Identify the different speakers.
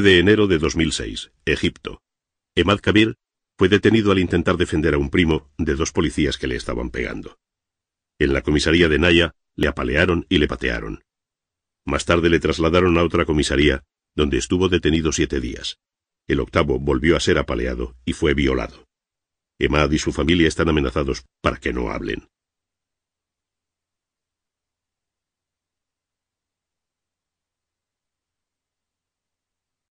Speaker 1: de enero de 2006, Egipto. Emad Kabir fue detenido al intentar defender a un primo de dos policías que le estaban pegando. En la comisaría de Naya le apalearon y le patearon. Más tarde le trasladaron a otra comisaría, donde estuvo detenido siete días. El octavo volvió a ser apaleado y fue violado. Emad y su familia están amenazados para que no hablen.